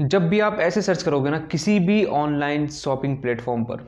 जब भी आप ऐसे सर्च करोगे ना किसी भी ऑनलाइन शॉपिंग प्लेटफॉर्म पर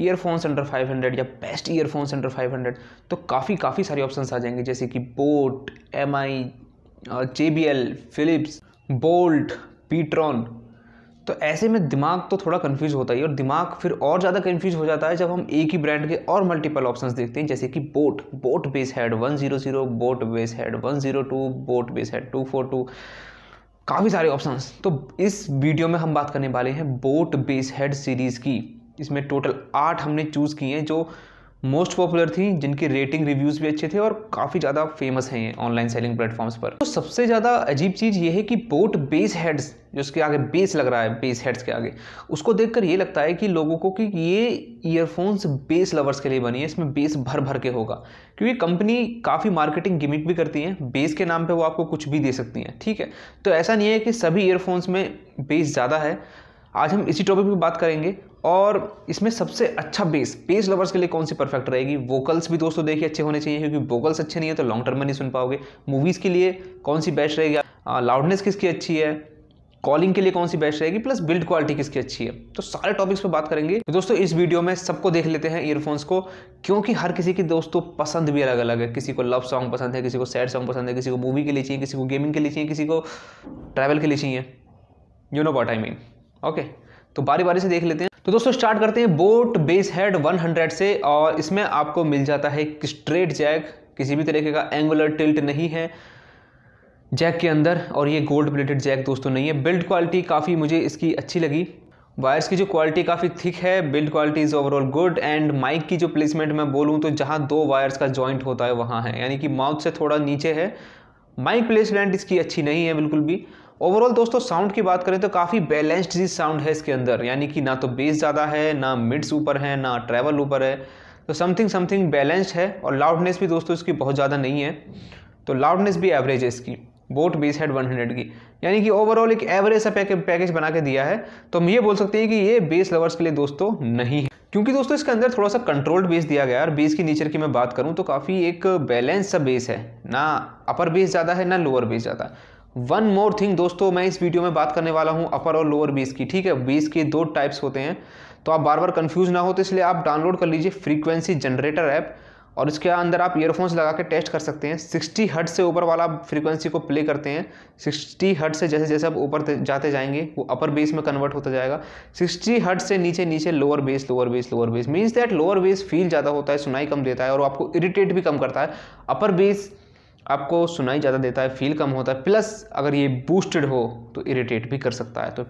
ईयरफोन्स अंडर 500 या बेस्ट ईयरफोन्स अंडर 500 तो काफ़ी काफ़ी सारे ऑप्शंस आ जाएंगे जैसे कि boAt M I J B L Philips Boult pTron तो ऐसे में दिमाग तो थोड़ा कन्फ्यूज होता ही और दिमाग फिर और ज़्यादा कन्फ्यूज हो जाता है जब हम एक ही ब्रांड के और मल्टीपल ऑप्शंस देखते हैं जैसे कि boAt boAt bass head zero boAt bass head two boAt bass head two काफ़ी सारे ऑप्शंस तो इस वीडियो में हम बात करने वाले हैं बोट बेस हेड सीरीज़ की इसमें टोटल आठ हमने चूज़ किए हैं जो मोस्ट पॉपुलर थी जिनके रेटिंग रिव्यूज़ भी अच्छे थे और काफ़ी ज़्यादा फेमस हैं ये ऑनलाइन सेलिंग प्लेटफॉर्म्स पर तो सबसे ज़्यादा अजीब चीज़ ये है कि बोट बेस हेड्स जो उसके आगे बेस लग रहा है बेस हेड्स के आगे उसको देखकर ये लगता है कि लोगों को कि ये ईयरफोन्स बेस लवर्स के लिए बनी है इसमें बेस भर भर के होगा क्योंकि कंपनी काफ़ी मार्केटिंग गिमिक भी करती है बेस के नाम पर वो आपको कुछ भी दे सकती हैं ठीक है तो ऐसा नहीं है कि सभी ईयरफोन्स में बेस ज़्यादा है आज हम इसी टॉपिक पर बात करेंगे और इसमें सबसे अच्छा बेस बेस लवर्स के लिए कौन सी परफेक्ट रहेगी वोकल्स भी दोस्तों देखिए अच्छे होने चाहिए क्योंकि वोकल्स अच्छे नहीं है तो लॉन्ग टर्म में नहीं सुन पाओगे मूवीज़ के लिए कौन सी बेस्ट रहेगी लाउडनेस किसकी अच्छी है कॉलिंग के लिए कौन सी बेस्ट रहेगी प्लस बिल्ड क्वालिटी किसकी अच्छी है तो सारे टॉपिक्स पे बात करेंगे तो दोस्तों इस वीडियो में सबको देख लेते हैं ईयरफोन्स को क्योंकि हर किसी की दोस्तों पसंद भी अलग अलग है किसी को लव सॉन्ग पसंद है किसी को सैड सॉन्ग पसंद है किसी को मूवी के लिए चाहिए किसी को गेमिंग के लिए चाहिए किसी को ट्रैवल के लिए चाहिए you know what I mean okay तो बारी बारी से देख लेते हैं तो दोस्तों स्टार्ट करते हैं बोट बेस हेड 100 से और इसमें आपको मिल जाता है एक स्ट्रेट जैक किसी भी तरीके का एंगुलर टिल्ट नहीं है जैक के अंदर और ये गोल्ड प्लेटेड जैक दोस्तों नहीं है बिल्ड क्वालिटी काफ़ी मुझे इसकी अच्छी लगी वायर्स की जो क्वालिटी काफ़ी थिक है build quality is overall good and mic की जो प्लेसमेंट मैं बोलूँ तो जहाँ दो वायर्स का जॉइंट होता है वहाँ है यानी कि माउथ से थोड़ा नीचे है माइक प्लेसमेंट इसकी अच्छी नहीं है बिल्कुल भी ओवरऑल दोस्तों साउंड की बात करें तो काफ़ी बैलेंस्ड सी साउंड है इसके अंदर यानी कि ना तो बेस ज़्यादा है ना मिड्स ऊपर है ना ट्रैवल ऊपर है तो समथिंग समथिंग बैलेंस्ड है और लाउडनेस भी दोस्तों इसकी बहुत ज़्यादा नहीं है तो लाउडनेस भी एवरेज है इसकी बोट बेस हेड 100 की यानी कि ओवरऑल एक एवरेज सा पैकेज पैकेज बना के दिया है तो हम ये बोल सकते हैं कि ये बेस लवर्स के लिए दोस्तों नहीं है क्योंकि दोस्तों इसके अंदर थोड़ा सा कंट्रोल्ड बेस दिया गया है और बेस की नेचर की मैं बात करूँ तो काफ़ी एक बैलेंस सा बेस है ना अपर बेस ज़्यादा है ना लोअर बेस ज़्यादा वन मोर थिंग दोस्तों मैं इस वीडियो में बात करने वाला हूँ अपर और लोअर बेस की ठीक है बेस के दो टाइप्स होते हैं तो आप बार बार कन्फ्यूज ना हो तो इसलिए आप डाउनलोड कर लीजिए फ्रीक्वेंसी जनरेटर ऐप और इसके अंदर आप ईयरफोन्स लगा के टेस्ट कर सकते हैं 60 हट से ऊपर वाला आप फ्रीक्वेंसी को प्ले करते हैं 60 हट से जैसे जैसे आप ऊपर जाते जाएंगे वो अपर बेस में कन्वर्ट होता जाएगा 60 हट से नीचे नीचे lower bass lower bass lower bass means that lower bass feel ज़्यादा होता है सुनाई कम देता है और आपको इरीटेट भी कम करता है अपर बेस आपको सुनाई ज़्यादा देता है फील कम होता है प्लस अगर ये बूस्टेड हो तो इरिटेट भी कर सकता है तो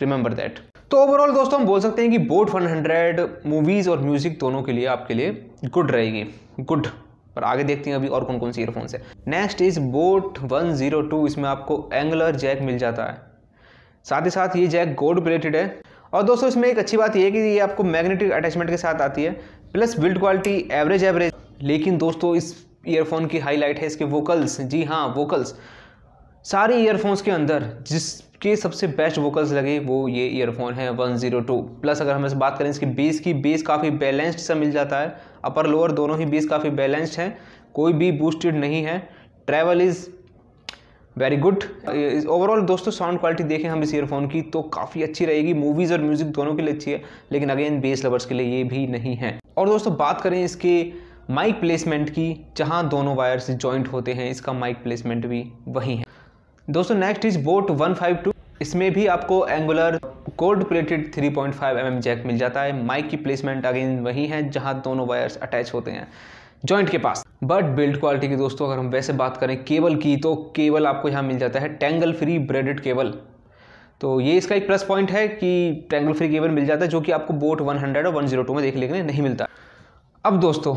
रिमेंबर दैट तो ओवरऑल दोस्तों हम बोल सकते हैं कि बोट 100 मूवीज़ और म्यूज़िक दोनों के लिए आपके लिए गुड रहेगी गुड और आगे देखते हैं अभी और कौन कौन से ईयरफोन्स है नेक्स्ट इज बोट 102 इसमें आपको एंगलर जैक मिल जाता है साथ ही साथ ये जैक गोल्ड प्लेटेड है और दोस्तों इसमें एक अच्छी बात यह है कि ये आपको मैग्नेटिक अटैचमेंट के साथ आती है plus build quality average average लेकिन दोस्तों इस ईयरफोन की हाईलाइट है इसके वोकल्स जी हाँ वोकल्स सारे ईयरफोन्स के अंदर जिसके सबसे बेस्ट वोकल्स लगे वो ये ईयरफोन है वन जीरो टू प्लस अगर हम इस बात करें इसकी बेस की बेस काफ़ी बैलेंस्ड सा मिल जाता है अपर लोअर दोनों ही बेस काफ़ी बैलेंस्ड है कोई भी बूस्टेड नहीं है travel is very good overall दोस्तों साउंड क्वालिटी देखें हम इस ईयरफोन की तो काफ़ी अच्छी रहेगी मूवीज़ और म्यूज़िक दोनों के लिए अच्छी है लेकिन अगेन बेस लवर्स के लिए ये भी नहीं है और दोस्तों बात करें इसके माइक प्लेसमेंट की जहाँ दोनों वायर्स ज्वाइंट होते हैं इसका माइक प्लेसमेंट भी वही है दोस्तों नेक्स्ट इज बोट 152 इसमें भी आपको angular gold plated 3.5 point mm jack मिल जाता है माइक की प्लेसमेंट अगेन वही है जहाँ दोनों वायर्स अटैच होते हैं जॉइंट के पास बट बिल्ड क्वालिटी की दोस्तों अगर हम वैसे बात करें केबल की तो केबल आपको यहाँ मिल जाता है टेंगल फ्री ब्रेडेड केबल तो ये इसका एक प्लस पॉइंट है कि टेंगल फ्री केबल मिल जाता है जो कि आपको बोट 100 और 102 में देख के नहीं मिलता अब दोस्तों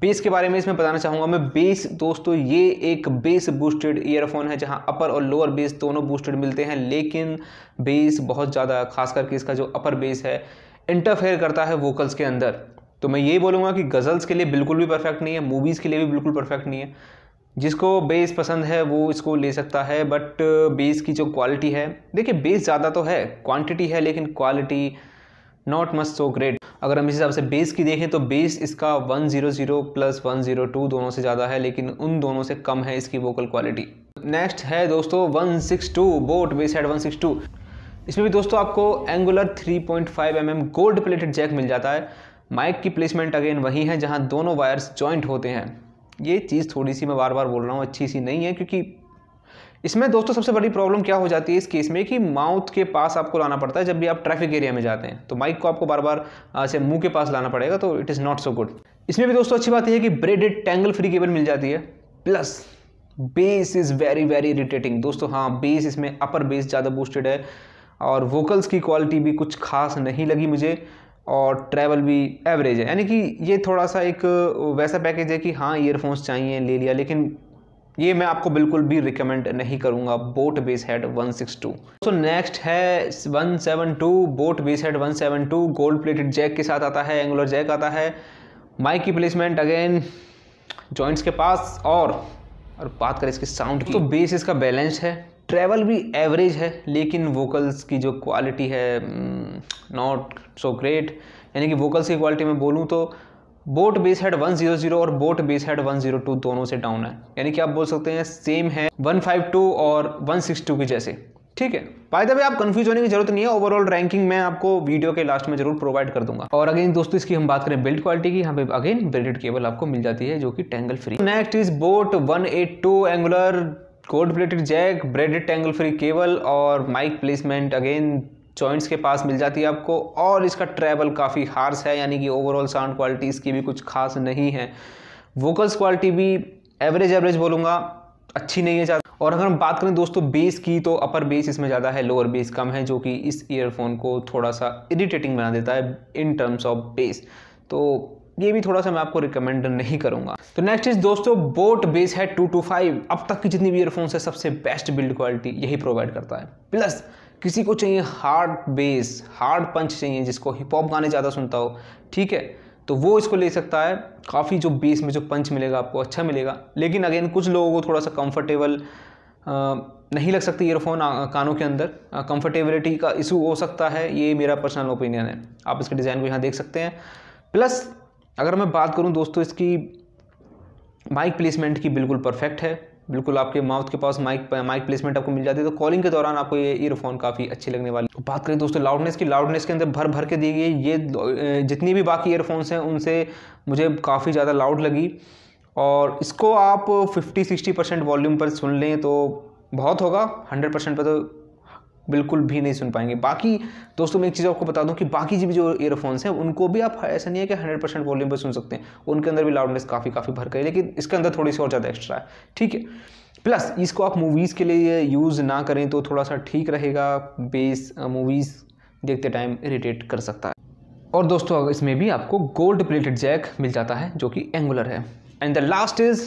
बेस के बारे में इसमें बताना चाहूँगा मैं बेस दोस्तों ये एक बेस बूस्टेड ईयरफोन है जहाँ अपर और लोअर बेस दोनों बूस्टेड मिलते हैं लेकिन बेस बहुत ज़्यादा खास करके इसका जो अपर बेस है इंटरफेयर करता है वोकल्स के अंदर तो मैं ये बोलूँगा कि गज़ल्स के लिए बिल्कुल भी परफेक्ट नहीं है मूवीज़ के लिए भी बिल्कुल परफेक्ट नहीं है जिसको बेस पसंद है वो इसको ले सकता है बट बेस की जो क्वालिटी है देखिए बेस ज़्यादा तो है क्वांटिटी है लेकिन quality not must so great अगर हम इस हिसाब से बेस की देखें तो बेस इसका 100 प्लस 102 दोनों से ज़्यादा है लेकिन उन दोनों से कम है इसकी वोकल क्वालिटी नेक्स्ट है दोस्तों 162 बोट बेस हेड 162 इसमें भी दोस्तों आपको angular 3.5 point mm gold plated jack मिल जाता है माइक की प्लेसमेंट अगेन वही है जहाँ दोनों वायर्स जॉइंट होते हैं ये चीज़ थोड़ी सी मैं बार बार बोल रहा हूँ अच्छी सी नहीं है क्योंकि इसमें दोस्तों सबसे बड़ी प्रॉब्लम क्या हो जाती है इस केस में कि माउथ के पास आपको लाना पड़ता है जब भी आप ट्रैफिक एरिया में जाते हैं तो माइक को आपको बार बार ऐसे मुंह के पास लाना पड़ेगा तो it is not so good इसमें भी दोस्तों अच्छी बात यह है कि ब्रेडेड टैंगल फ्री केबल मिल जाती है plus bass is very very irritating दोस्तों हाँ बेस इसमें अपर बेस ज़्यादा बूस्टेड है और वोकल्स की क्वालिटी भी कुछ खास नहीं लगी मुझे और ट्रैवल भी एवरेज है यानी कि ये थोड़ा सा एक वैसा पैकेज है कि हाँ ईयरफोन्स चाहिए ले लिया लेकिन ये मैं आपको बिल्कुल भी रिकमेंड नहीं करूंगा boAt bass head 162 so next है 172 boAt bass head 172 gold plated jack के साथ आता है एंगुलर जैक आता है माइक की प्लेसमेंट अगेन जॉइंट्स के पास और और बात करें इसके साउंड की तो बेस इसका बैलेंस है ट्रेवल भी एवरेज है लेकिन वोकल्स की जो क्वालिटी है नॉट सो ग्रेट यानी कि वोकल्स की क्वालिटी में बोलूँ तो बोट बेस हेड 100 और बोट बेस हेड 102 दोनों से डाउन है यानी कि आप बोल सकते हैं सेम है 152 और 162 के जैसे ठीक है बाय द वे आप कंफ्यूज होने की जरूरत नहीं है ओवरऑल रैंकिंग मैं आपको वीडियो के लास्ट में जरूर प्रोवाइड कर दूंगा और अगेन दोस्तों इसकी हम बात करें बिल्ड क्वालिटी की यहाँ पे अगेन ब्रेडेड केबल आपको मिल जाती है जो कि tangle free next is boAt one angular gold plated jack braided tangle free cable और माइक प्लेसमेंट अगेन जॉइंट्स के पास मिल जाती है आपको और इसका ट्रैवल काफ़ी हार्स है यानी कि ओवरऑल साउंड क्वालिटी इसकी भी कुछ खास नहीं है वोकल्स क्वालिटी भी एवरेज एवरेज बोलूँगा अच्छी नहीं है ज़्यादा और अगर हम बात करें दोस्तों बेस की तो अपर बेस इसमें ज़्यादा है लोअर बेस कम है जो कि इस ईयरफोन को थोड़ा सा इरीटेटिंग बना देता है इन टर्म्स ऑफ बेस तो ये भी थोड़ा सा मैं आपको रिकमेंड नहीं करूंगा तो नेक्स्ट चीज दोस्तों बोट बेस है 225 अब तक की जितनी भी ईयरफोन्स है सबसे बेस्ट बिल्ड क्वालिटी यही प्रोवाइड करता है प्लस किसी को चाहिए हार्ड बेस हार्ड पंच चाहिए जिसको हिप हॉप गाने ज़्यादा सुनता हो ठीक है तो वो इसको ले सकता है काफ़ी जो बेस में जो पंच मिलेगा आपको अच्छा मिलेगा लेकिन अगेन कुछ लोगों को थोड़ा सा कंफर्टेबल नहीं लग सकती ईयरफोन कानों के अंदर कंफर्टेबिलिटी का इशू हो सकता है ये मेरा पर्सनल ओपिनियन है आप इसके डिज़ाइन को यहाँ देख सकते हैं प्लस अगर मैं बात करूँ दोस्तों इसकी माइक प्लेसमेंट की बिल्कुल परफेक्ट है बिल्कुल आपके माउथ के पास माइक माइक प्लेसमेंट आपको मिल जाती है तो कॉलिंग के दौरान आपको ये ईयरफोन काफ़ी अच्छे लगने वाले तो बात करें दोस्तों लाउडनेस की लाउडनेस के अंदर भर भर के दी गई ये जितनी भी बाकी ईयरफोन्स हैं उनसे मुझे काफ़ी ज़्यादा लाउड लगी और इसको आप 50-60 परसेंट वॉल्यूम पर सुन लें तो बहुत होगा 100 परसेंट पर तो बिल्कुल भी नहीं सुन पाएंगे बाकी दोस्तों मैं एक चीज़ आपको बता दूं कि बाकी जी भी जो ईयरफोन्स हैं उनको भी आप ऐसा नहीं है कि 100 परसेंट वॉल्यूम पर सुन सकते हैं उनके अंदर भी लाउडनेस काफ़ी काफ़ी भर गई लेकिन इसके अंदर थोड़ी सी और ज़्यादा एक्स्ट्रा है ठीक है प्लस इसको आप मूवीज़ के लिए यूज़ ना करें तो थोड़ा सा ठीक रहेगा बेस मूवीज़ देखते टाइम इरीटेट कर सकता है और दोस्तों अगर इसमें भी आपको गोल्ड प्लेटेड जैक मिल जाता है जो कि एंगुलर है and the last is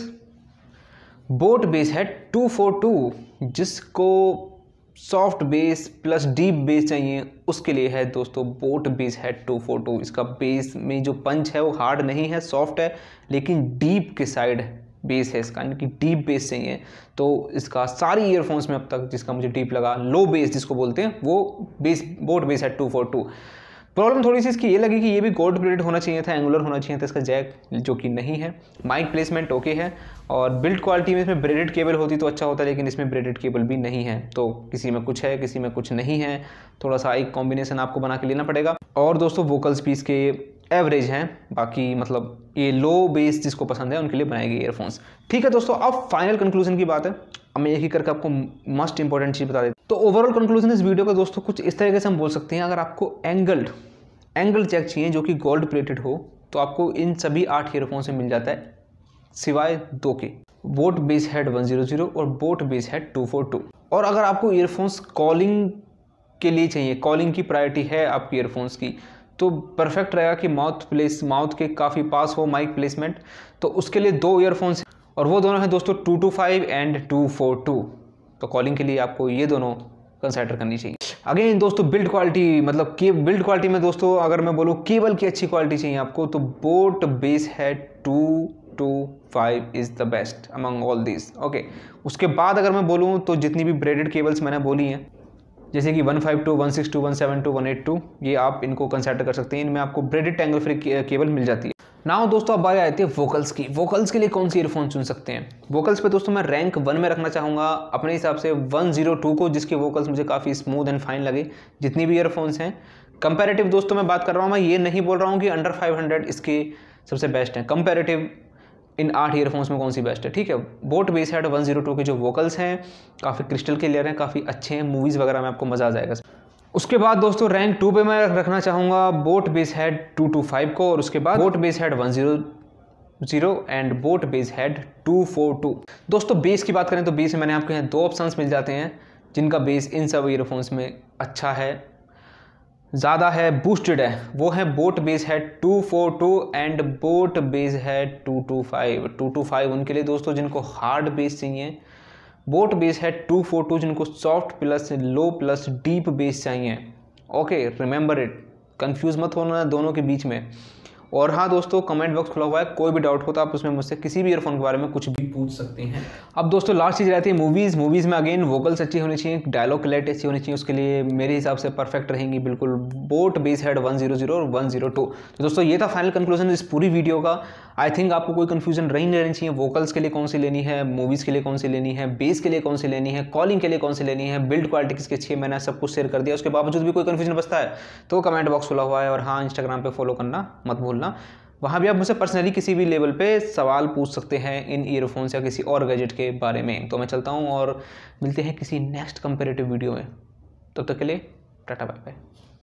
boAt bass है टू फोर टू जिसको soft bass plus deep bass चाहिए उसके लिए है दोस्तों बोट बेस है टू फोर टू इसका बेस में जो पंच है वो हार्ड नहीं है सॉफ्ट है लेकिन डीप के साइड बेस है इसका यानी कि डीप बेस चाहिए तो इसका सारी ईयरफोन्स में अब तक जिसका मुझे डीप लगा लो बेस जिसको बोलते हैं वो बेस बोट बेस है टू फोर टू प्रॉब्लम थोड़ी सी इसकी ये लगी कि ये भी गोल्ड प्लेटेड होना चाहिए था एंगुलर होना चाहिए था इसका जैक जो कि नहीं है माइक प्लेसमेंट ओके है और बिल्ड क्वालिटी में इसमें ब्रेडेड केबल होती तो अच्छा होता लेकिन इसमें ब्रेडेड केबल भी नहीं है तो किसी में कुछ है किसी में कुछ नहीं है थोड़ा सा एक कॉम्बिनेशन आपको बना के लेना पड़ेगा और दोस्तों वोकल्स पीस के एवरेज हैं बाकी मतलब ये लो बेस जिसको पसंद है उनके लिए बनाए गए ईयरफोन्स ठीक है दोस्तों अब फाइनल कंक्लूजन की बात है अब मैं एक ही करके आपको मस्ट इंपॉर्टेंट चीज़ बता देते तो ओवरऑल कंक्लूजन इस वीडियो का दोस्तों कुछ इस तरीके से हम बोल सकते हैं अगर आपको एंगल्ड एंगल चेक चाहिए जो कि गोल्ड प्लेटेड हो तो आपको इन सभी आठ ईयरफोन से मिल जाता है सिवाय दो के बोट बेस हेड 100 और बोट बेस हेड 242 और अगर आपको ईयरफोन्स कॉलिंग के लिए चाहिए कॉलिंग की प्रायोरिटी है आपकी ईयरफोन्स की तो परफेक्ट रहेगा कि माउथ प्लेस माउथ के काफ़ी पास हो माइक प्लेसमेंट तो उसके लिए दो ईयरफोन्स और वो दोनों हैं दोस्तों two two five and two four two तो कॉलिंग के लिए आपको ये दोनों कंसिडर करनी चाहिए अगेन दोस्तों बिल्ड क्वालिटी मतलब के बिल्ड क्वालिटी में दोस्तों अगर मैं बोलूँ केबल की अच्छी क्वालिटी चाहिए आपको तो बोट बेस है two two five is the best among all this okay उसके बाद अगर मैं बोलूँ तो जितनी भी ब्रेडेड केबल्स मैंने बोली हैं जैसे कि one five two one six two one seven two one eight two ये आप इनको कंसिडर कर सकते हैं इनमें आपको ब्रेडेड टैंगल फ्री केबल मिल जाती है नाउ दोस्तों अब बारी आती है वोकल्स की वोकल्स के लिए कौन सी ईयरफोन चुन सकते हैं वोकल्स पे दोस्तों मैं रैंक वन में रखना चाहूँगा अपने हिसाब से वन जीरो टू को जिसके वोकल्स मुझे काफ़ी स्मूथ एंड फाइन लगे जितनी भी ईयरफोन्स हैं कंपेरेटिव दोस्तों मैं बात कर रहा हूँ मैं ये नहीं बोल रहा हूँ कि अंडर फाइव हंड्रेड इसके सबसे बेस्ट हैं कंपेरेटिव इन आठ ईयरफोन्स में कौन सी बेस्ट है ठीक है boAt bass head one zero two के जो वोकल्स हैं काफ़ी क्रिस्टल क्लियर हैं काफ़ी अच्छे हैं मूवीज़ वगैरह में आपको मज़ा आ जाएगा उसके बाद दोस्तों रैंक टू पे मैं रखना चाहूँगा boAt bass head two two five को और उसके बाद boAt bass head one zero zero and boAt bass head two four two दोस्तों बेस की बात करें तो बेस में मैंने आपको यहाँ दो ऑप्शंस मिल जाते हैं जिनका बेस इन सब ईयरफोन्स में अच्छा है ज़्यादा है बूस्टेड है वो है boAt bass head two four two and boAt bass head two two five two two five उनके लिए दोस्तों जिनको हार्ड बेस चाहिए बोट बेस है टू फोर टू जिनको soft plus low plus deep bass चाहिए ओके रिमेंबर इट कंफ्यूज मत होना दोनों के बीच में और हाँ दोस्तों कमेंट बॉक्स खुला हुआ है कोई भी डाउट हो तो आप उसमें मुझसे किसी भी ईयरफोन के बारे में कुछ भी पूछ सकते हैं अब दोस्तों लास्ट चीज़ रहती है मूवीज़ मूवीज़ में अगेन वोकल्स अच्छी होनी चाहिए डायलॉग क्लैरिटी अच्छी होनी चाहिए उसके लिए मेरे हिसाब से परफेक्ट रहेंगी बिल्कुल boAt bass head one zero zero और वन जीरो टू तो दोस्तों ये था फाइनल कंक्लूजन इस पूरी वीडियो का आई थिंक आपको कोई कन्फ्यूजन रही नहीं रहनी चाहिए वोकल्स के लिए कौन सी लेनी है मूवीज़ के लिए कौन सी लेनी है बेस के लिए कौन सी लेनी है कॉलिंग के लिए कौन सी लेनी है बिल्ड क्वालिटी किसके अच्छी है मैंने सब कुछ शेयर कर दिया उसके बावजूद भी कोई कन्फ्यूजन बचता है तो कमेंट बॉक्स खुला हुआ है और हाँ इंस्टाग्राम पर फॉलो करना मत भूलना वहाँ भी आप मुझसे पर्सनली किसी भी लेवल पे सवाल पूछ सकते हैं इन ईयरफोन्स या किसी और गैजेट के बारे में तो मैं चलता हूँ और मिलते हैं किसी नेक्स्ट कंपेरेटिव वीडियो में तब तक के लिए टाटा बाय बाय